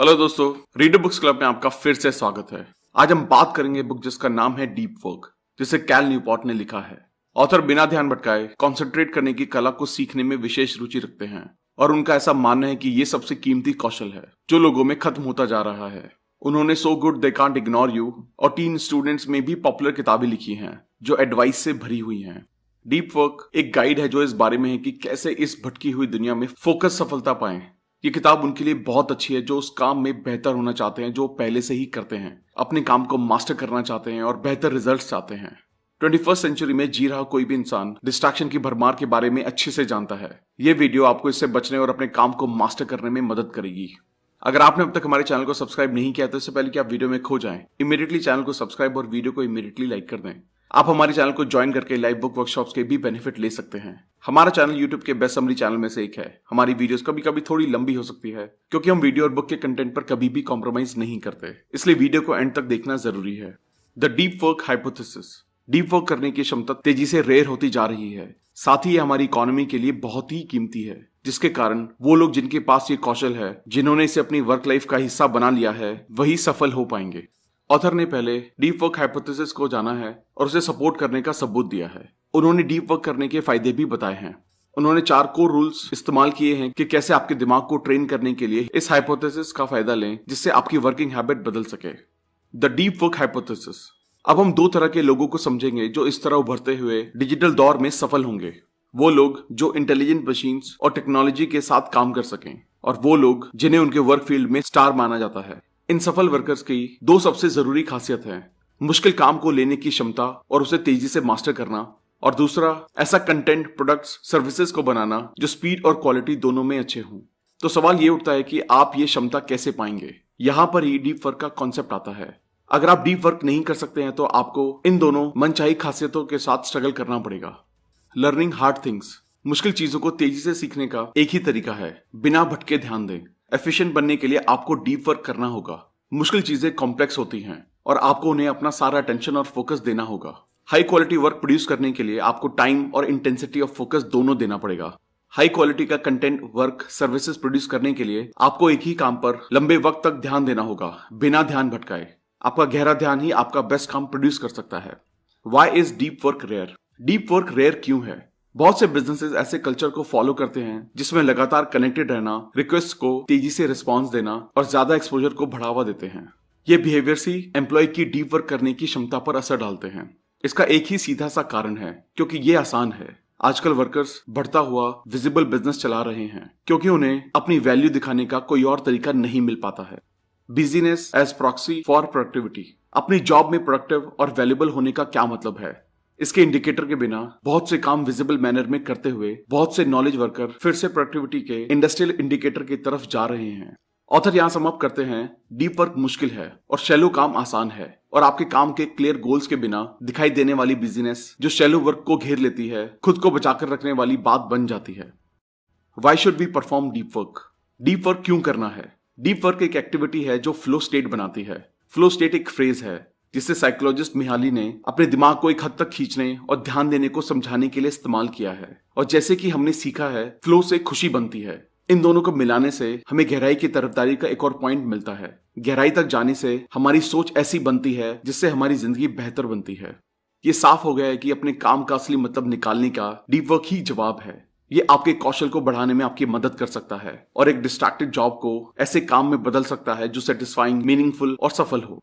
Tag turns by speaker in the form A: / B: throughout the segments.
A: hello दोस्तों reader books club में आपका फिर से स्वागत है आज हम बात करेंगे बुक जिसका नाम है डीप वर्क जिसे कैल न्यूपॉट ने लिखा है ऑथर बिना ध्यान भटकाए कॉन्सेंट्रेट करने की कला को सीखने में विशेष रुचि रखते हैं और उनका ऐसा मानना है कि ये सबसे कीमती कौशल है जो लोगों में खत्म होता जा रहा है उन्होंने so good they can't ignore you और टीन स्टूडेंट्स में भी पॉपुलर किताबें लिखी हैं जो एडवाइस से भरी हुई हैं डीप वर्क एक गाइड है जो इस बारे में है कि कैसे इस भटकी हुई दुनिया में फोकस सफलता पाएं ये किताब उनके लिए बहुत अच्छी है जो उस काम में बेहतर होना चाहते हैं जो पहले से ही करते हैं अपने काम को मास्टर करना चाहते हैं और बेहतर रिजल्ट चाहते हैं ट्वेंटी फर्स्ट सेंचुरी में जी रहा कोई भी इंसान डिस्ट्रैक्शन की भरमार के बारे में अच्छे से जानता है ये वीडियो आपको इससे बचने और अपने काम को मास्टर करने में मदद करेगी अगर आपने अब तक हमारे चैनल को सब्सक्राइब नहीं किया तो इससे पहले कि आप वीडियो में खो जाएं इमीडिएटली चैनल को सब्सक्राइब और वीडियो को इमीडिएटली लाइक कर दें आप हमारे चैनल को ज्वाइन करके लाइव बुक वर्कशॉप के भी बेनिफिट ले सकते हैं हमारा चैनल यूट्यूब के बेस्ट समरी चैनल में से एक है हमारी वीडियोस कभी कभी थोड़ी लंबी हो सकती है क्योंकि हम वीडियो और बुक के कंटेंट पर कभी भी कॉम्प्रोमाइज नहीं करते इसलिए वीडियो को एंड तक देखना जरूरी है the deep work hypothesis deep work करने की क्षमता तेजी से रेयर होती जा रही है साथ ही ये हमारी इकोनॉमी के लिए बहुत ही कीमती है जिसके कारण वो लोग जिनके पास ये कौशल है जिन्होंने इसे अपनी वर्क लाइफ का हिस्सा बना लिया है वही सफल हो पाएंगे ऑथर ने पहले डीप वर्क हाइपोथेसिस को जाना है और उसे सपोर्ट करने का सबूत दिया है उन्होंने डीप वर्क करने के फायदे भी बताए हैं उन्होंने चार कोर रूल्स इस्तेमाल किए हैं कि कैसे आपके दिमाग को ट्रेन करने के लिए इस हाइपोथेसिस का फायदा लें जिससे आपकी वर्किंग हैबिट बदल सके द डीप वर्क हाइपोथेसिस अब हम दो तरह के लोगों को समझेंगे जो इस तरह उभरते हुए डिजिटल दौर में सफल होंगे वो लोग जो इंटेलिजेंट मशीन और टेक्नोलॉजी के साथ काम कर सकें और वो लोग जिन्हें उनके वर्क फील्ड में स्टार माना जाता है इन सफल वर्कर्स की दो सबसे जरूरी खासियत है मुश्किल काम को लेने की क्षमता और उसे तेजी से मास्टर करना और दूसरा ऐसा कंटेंट प्रोडक्ट्स सर्विसेज को बनाना जो स्पीड और क्वालिटी दोनों में अच्छे हों तो सवाल ये उठता है कि आप ये क्षमता कैसे पाएंगे यहाँ पर ही डीप वर्क का कॉन्सेप्ट आता है अगर आप डीप वर्क नहीं कर सकते हैं तो आपको इन दोनों मनचाही खासियतों के साथ स्ट्रगल करना पड़ेगा लर्निंग हार्ड थिंग्स मुश्किल चीजों को तेजी से सीखने का एक ही तरीका है बिना भटके ध्यान दें एफिशिएंट बनने के लिए आपको डीप वर्क करना होगा मुश्किल चीजें कॉम्प्लेक्स होती हैं और आपको उन्हें अपना सारा अटेंशन और फोकस देना होगा हाई क्वालिटी वर्क प्रोड्यूस करने के लिए आपको टाइम और इंटेंसिटी ऑफ फोकस दोनों देना पड़ेगा हाई क्वालिटी का कंटेंट वर्क सर्विसेज प्रोड्यूस करने के लिए आपको एक ही काम पर लंबे वक्त तक ध्यान देना होगा बिना ध्यान भटकाए आपका गहरा ध्यान ही आपका बेस्ट काम प्रोड्यूस कर सकता है why is deep work rare deep work rare क्यों है बहुत से बिजनेसेस ऐसे कल्चर को फॉलो करते हैं जिसमें लगातार कनेक्टेड रहना रिक्वेस्ट को तेजी से रिस्पॉन्स देना और ज्यादा एक्सपोजर को बढ़ावा देते हैं ये बिहेवियर्स ही एम्प्लॉय की डीप वर्क करने की क्षमता पर असर डालते हैं इसका एक ही सीधा सा कारण है क्योंकि ये आसान है आजकल वर्कर्स बढ़ता हुआ विजिबल बिजनेस चला रहे हैं क्योंकि उन्हें अपनी वैल्यू दिखाने का कोई और तरीका नहीं मिल पाता है busyness as proxy for productivity अपनी जॉब में प्रोडक्टिव और वैल्यूबल होने का क्या मतलब है इसके इंडिकेटर के बिना बहुत से काम विजिबल मैनर में करते हुए बहुत से नॉलेज वर्कर फिर से प्रोडक्टिविटी के इंडस्ट्रियल इंडिकेटर की तरफ जा रहे हैं ऑथर यहाँ समाप्त करते हैं डीप वर्क मुश्किल है और शैलो काम आसान है और आपके काम के क्लियर गोल्स के बिना दिखाई देने वाली बिजनेस जो शैलो वर्क को घेर लेती है खुद को बचाकर रखने वाली बात बन जाती है why should be perform deep work deep work क्यों करना है डीप वर्क एक एक्टिविटी है जो फ्लो स्टेट बनाती है फ्लो स्टेट एक फ्रेज है जिसे साइकोलॉजिस्ट मिहाली ने अपने दिमाग को एक हद तक खींचने और ध्यान देने को समझाने के लिए इस्तेमाल किया है और जैसे कि हमने सीखा है फ्लो से खुशी बनती है इन दोनों को मिलाने से हमें गहराई की तरफदारी का एक और पॉइंट मिलता है गहराई तक जाने से हमारी सोच ऐसी बनती है जिससे हमारी जिंदगी बेहतर बनती है ये साफ हो गया है कि अपने काम का असली मतलब निकालने का डीप वर्क ही जवाब है ये आपके कौशल को बढ़ाने में आपकी मदद कर सकता है और एक डिस्ट्रैक्टेड जॉब को ऐसे काम में बदल सकता है जो सेटिस्फाइंग मीनिंगफुल और सफल हो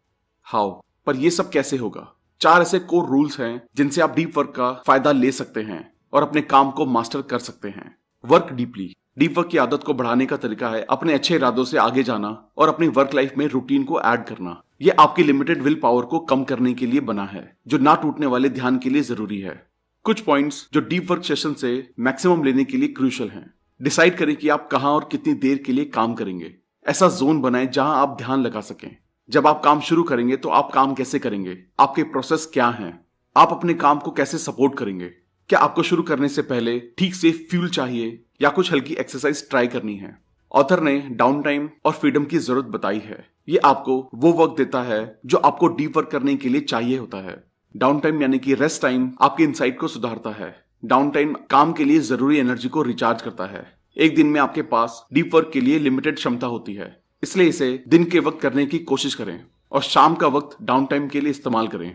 A: हाउ पर ये सब कैसे होगा चार ऐसे कोर रूल्स हैं जिनसे आप डीप वर्क का फायदा ले सकते हैं और अपने काम को मास्टर कर सकते हैं वर्क डीपली डीप वर्क की आदत को बढ़ाने का तरीका है अपने अच्छे इरादों से आगे जाना और अपनी वर्क लाइफ में रूटीन को ऐड करना ये आपकी लिमिटेड विल पावर को कम करने के लिए बना है जो ना टूटने वाले ध्यान के लिए जरूरी है कुछ पॉइंट्स जो डीप वर्क सेशन से मैक्सिमम लेने के लिए क्रूशल हैं डिसाइड करें कि आप कहा और कितनी देर के लिए काम करेंगे ऐसा जोन बनाएं जहां आप ध्यान लगा सकें जब आप काम शुरू करेंगे तो आप काम कैसे करेंगे आपके प्रोसेस क्या हैं आप अपने काम को कैसे सपोर्ट करेंगे क्या आपको शुरू करने से पहले ठीक से फ्यूल चाहिए या कुछ हल्की एक्सरसाइज ट्राई करनी है ऑथर ने डाउन टाइम और फ्रीडम की जरूरत बताई है ये आपको वो वर्क देता है जो आपको डीप वर्क करने के लिए चाहिए होता है डाउन टाइम यानी कि रेस्ट टाइम आपके इनसाइट को सुधारता है डाउन टाइम काम के लिए जरूरी एनर्जी को रिचार्ज करता है एक दिन में आपके पास डीप वर्क के लिए लिमिटेड क्षमता होती है इसलिए इसे दिन के वक्त करने की कोशिश करें और शाम का वक्त डाउन टाइम के लिए इस्तेमाल करें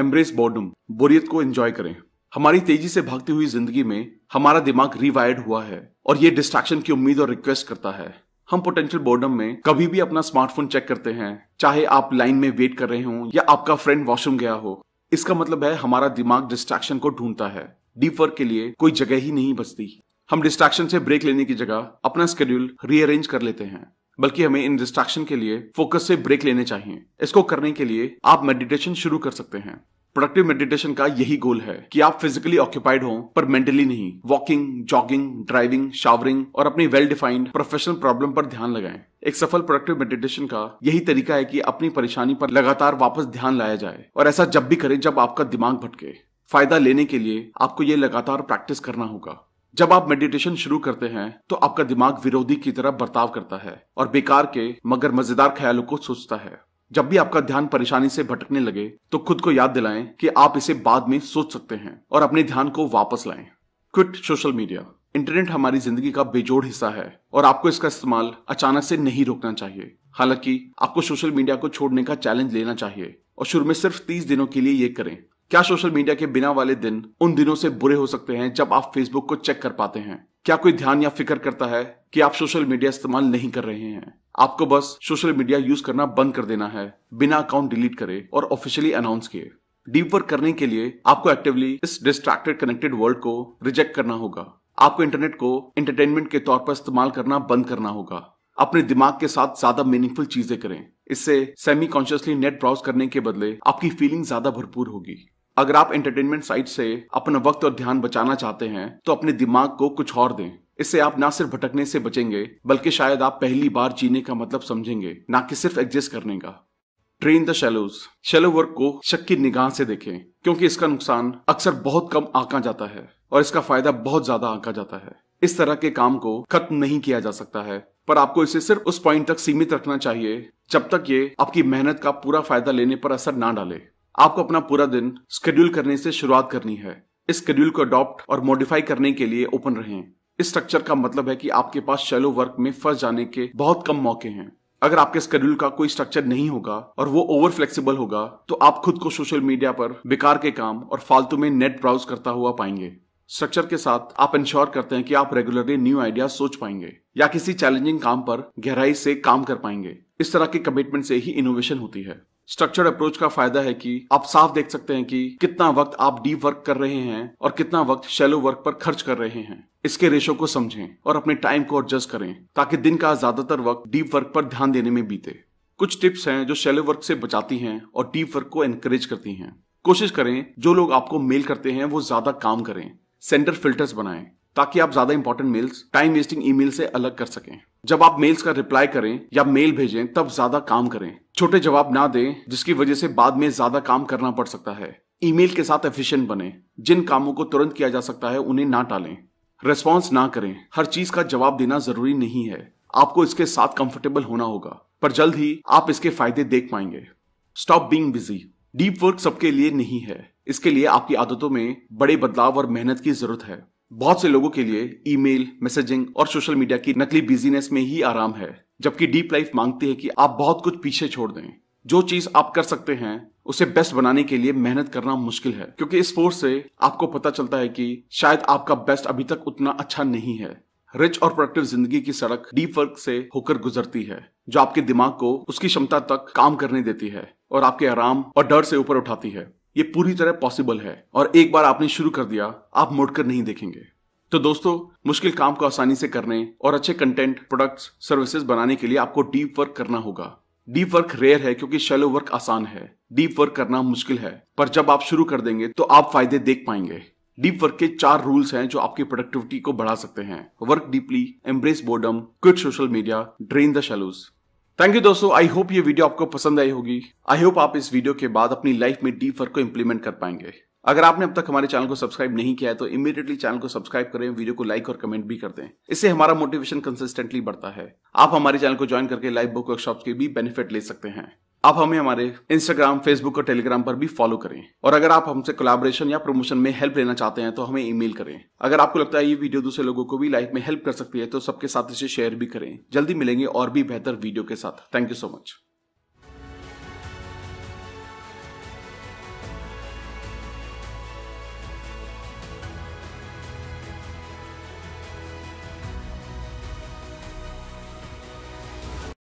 A: एम्ब्रेस बॉर्डम बोरियत को एंजॉय करें हमारी तेजी से भागती हुई जिंदगी में हमारा दिमाग रिवायर्ड हुआ है और ये डिस्ट्रैक्शन की उम्मीद और रिक्वेस्ट करता है हम पोटेंशियल बोर्डम में कभी भी अपना स्मार्टफोन चेक करते हैं चाहे आप लाइन में वेट कर रहे हो या आपका फ्रेंड वॉशरूम गया हो इसका मतलब है हमारा दिमाग डिस्ट्रैक्शन को ढूंढता है डीप वर्क के लिए कोई जगह ही नहीं बचती हम डिस्ट्रैक्शन से ब्रेक लेने की जगह अपना स्केड्यूल रीअरेंज कर लेते हैं बल्कि हमें इन डिस्ट्रैक्शन के लिए फोकस से ब्रेक लेने चाहिए इसको करने के लिए आप मेडिटेशन शुरू कर सकते हैं प्रोडक्टिव मेडिटेशन का यही गोल है कि आप फिजिकली ऑक्यूपाइड हो पर मेंटली नहीं वॉकिंग जॉगिंग ड्राइविंग शावरिंग और अपनी वेल डिफाइंड प्रोफेशनल प्रॉब्लम पर ध्यान लगाएं एक सफल प्रोडक्टिव मेडिटेशन का यही तरीका है कि अपनी परेशानी पर लगातार वापस ध्यान लाया जाए और ऐसा जब भी करें जब आपका दिमाग भटके फायदा लेने के लिए आपको ये लगातार प्रैक्टिस करना होगा जब आप मेडिटेशन शुरू करते हैं तो आपका दिमाग विरोधी की तरह बर्ताव करता है और बेकार के मगर मजेदार ख्यालों को सोचता है जब भी आपका ध्यान परेशानी से भटकने लगे तो खुद को याद दिलाएं कि आप इसे बाद में सोच सकते हैं और अपने ध्यान को वापस लाएं क्विट सोशल मीडिया इंटरनेट हमारी जिंदगी का बेजोड़ हिस्सा है और आपको इसका इस्तेमाल अचानक से नहीं रोकना चाहिए हालांकि आपको सोशल मीडिया को छोड़ने का चैलेंज लेना चाहिए और शुरू में सिर्फ तीस दिनों के लिए ये करें क्या सोशल मीडिया के बिना वाले दिन उन दिनों से बुरे हो सकते हैं जब आप फेसबुक को चेक कर पाते हैं क्या कोई ध्यान या फिक्र करता है कि आप सोशल मीडिया इस्तेमाल नहीं कर रहे हैं आपको बस सोशल मीडिया यूज करना बंद कर देना है बिना अकाउंट डिलीट करे और ऑफिशियली अनाउंस किए डीप वर्क करने के लिए आपको एक्टिवली इस डिस्ट्रैक्टेड कनेक्टेड वर्ल्ड को रिजेक्ट करना होगा आपको इंटरनेट को एंटरटेनमेंट के तौर पर इस्तेमाल करना बंद करना होगा अपने दिमाग के साथ ज्यादा मीनिंगफुल चीजें करें इससे सेमी कॉन्शियसली नेट ब्राउज करने के बदले आपकी फीलिंग ज्यादा भरपूर होगी अगर आप एंटरटेनमेंट साइट से अपना वक्त और ध्यान बचाना चाहते हैं तो अपने दिमाग को कुछ और दें इससे आप ना सिर्फ भटकने से बचेंगे बल्कि शायद आप पहली बार जीने का मतलब समझेंगे ना कि सिर्फ एग्जिस्ट करने का drain the shallows shallow work को शक की निगाह से देखें क्योंकि इसका नुकसान अक्सर बहुत कम आका जाता है और इसका फायदा बहुत ज्यादा आका जाता है इस तरह के काम को खत्म नहीं किया जा सकता है पर आपको इसे सिर्फ उस पॉइंट तक सीमित रखना चाहिए जब तक ये आपकी मेहनत का पूरा फायदा लेने पर असर ना डाले आपको अपना पूरा दिन स्केड्यूल करने से शुरुआत करनी है इस स्केड्यूल को अडॉप्ट और मॉडिफाई करने के लिए ओपन रहें इस स्ट्रक्चर का मतलब है कि आपके पास शेलो वर्क में फंस जाने के बहुत कम मौके हैं अगर आपके स्केड्यूल का कोई स्ट्रक्चर नहीं होगा और वो ओवर फ्लेक्सिबल होगा तो आप खुद को सोशल मीडिया पर बेकार के काम और फालतू में नेट ब्राउज करता हुआ पाएंगे स्ट्रक्चर के साथ आप इंश्योर करते हैं कि आप रेगुलरली न्यू आइडिया सोच पाएंगे या किसी चैलेंजिंग काम पर गहराई से काम कर पाएंगे इस तरह के कमिटमेंट से ही इनोवेशन होती है स्ट्रक्चर्ड अप्रोच का फायदा है कि आप साफ देख सकते हैं कि कितना वक्त आप डीप वर्क कर रहे हैं और कितना वक्त शेलो वर्क पर खर्च कर रहे हैं इसके रेशो को समझें और अपने टाइम को एडजस्ट करें ताकि दिन का ज्यादातर वक्त डीप वर्क पर ध्यान देने में बीते कुछ टिप्स हैं जो शेलो वर्क से बचाती हैं और डीप वर्क को एनकरेज करती हैं कोशिश करें जो लोग आपको मेल करते हैं वो ज्यादा काम करें सेंटर फिल्टर्स बनाएं ताकि आप ज्यादा important mails time wasting email से अलग कर सकें जब आप मेल्स का रिप्लाई करें या मेल भेजें तब ज्यादा काम करें छोटे जवाब ना दें जिसकी वजह से बाद में ज्यादा काम करना पड़ सकता है ईमेल के साथ एफिशिएंट बने जिन कामों को तुरंत किया जा सकता है उन्हें ना टालें रेस्पॉन्स ना करें हर चीज का जवाब देना जरूरी नहीं है आपको इसके साथ कंफर्टेबल होना होगा पर जल्द ही आप इसके फायदे देख पाएंगे stop being busy deep work सबके लिए नहीं है इसके लिए आपकी आदतों में बड़े बदलाव और मेहनत की जरूरत है बहुत से लोगों के लिए ईमेल, मैसेजिंग और सोशल मीडिया की नकली बिजीनेस में ही आराम है जबकि डीप लाइफ मांगती है कि आप बहुत कुछ पीछे छोड़ दें जो चीज आप कर सकते हैं उसे बेस्ट बनाने के लिए मेहनत करना मुश्किल है क्योंकि इस फोर्स से आपको पता चलता है कि शायद आपका बेस्ट अभी तक उतना अच्छा नहीं है रिच और प्रोडक्टिव जिंदगी की सड़क डीप वर्क से होकर गुजरती है जो आपके दिमाग को उसकी क्षमता तक काम करने देती है और आपके आराम और डर से ऊपर उठाती है ये पूरी तरह पॉसिबल है और एक बार आपने शुरू कर दिया आप मुड़कर नहीं देखेंगे तो दोस्तों मुश्किल काम को आसानी से करने और अच्छे कंटेंट प्रोडक्ट्स सर्विसेज बनाने के लिए आपको डीप वर्क करना होगा डीप वर्क रेयर है क्योंकि शेलो वर्क आसान है डीप वर्क करना मुश्किल है पर जब आप शुरू कर देंगे तो आप फायदे देख पाएंगे डीप वर्क के चार रूल्स हैं जो आपकी प्रोडक्टिविटी को बढ़ा सकते हैं work deeply embrace boredom quit social media drain the shallows thank you दोस्तों आई होप ये वीडियो आपको पसंद आई होगी आई होप आप इस वीडियो के बाद अपनी लाइफ में डीप वर्क को इम्प्लीमेंट कर पाएंगे अगर आपने अब तक हमारे चैनल को सब्सक्राइब नहीं किया है तो इमीडिएटली चैनल को सब्सक्राइब करें वीडियो को लाइक और कमेंट भी कर दें इससे हमारा मोटिवेशन कंसिस्टेंटली बढ़ता है आप हमारे चैनल को ज्वाइन करके लाइव बुक वर्कशॉप के भी बेनिफिट ले सकते हैं आप हमें हमारे इंस्टाग्राम फेसबुक और टेलीग्राम पर भी फॉलो करें और अगर आप हमसे कोलाबोरेशन या प्रमोशन में हेल्प लेना चाहते हैं तो हमें ईमेल करें अगर आपको लगता है ये वीडियो दूसरे लोगों को भी लाइफ में हेल्प कर सकती है तो सबके साथ इसे शेयर भी करें जल्दी मिलेंगे और भी बेहतर वीडियो के साथ थैंक यू सो मच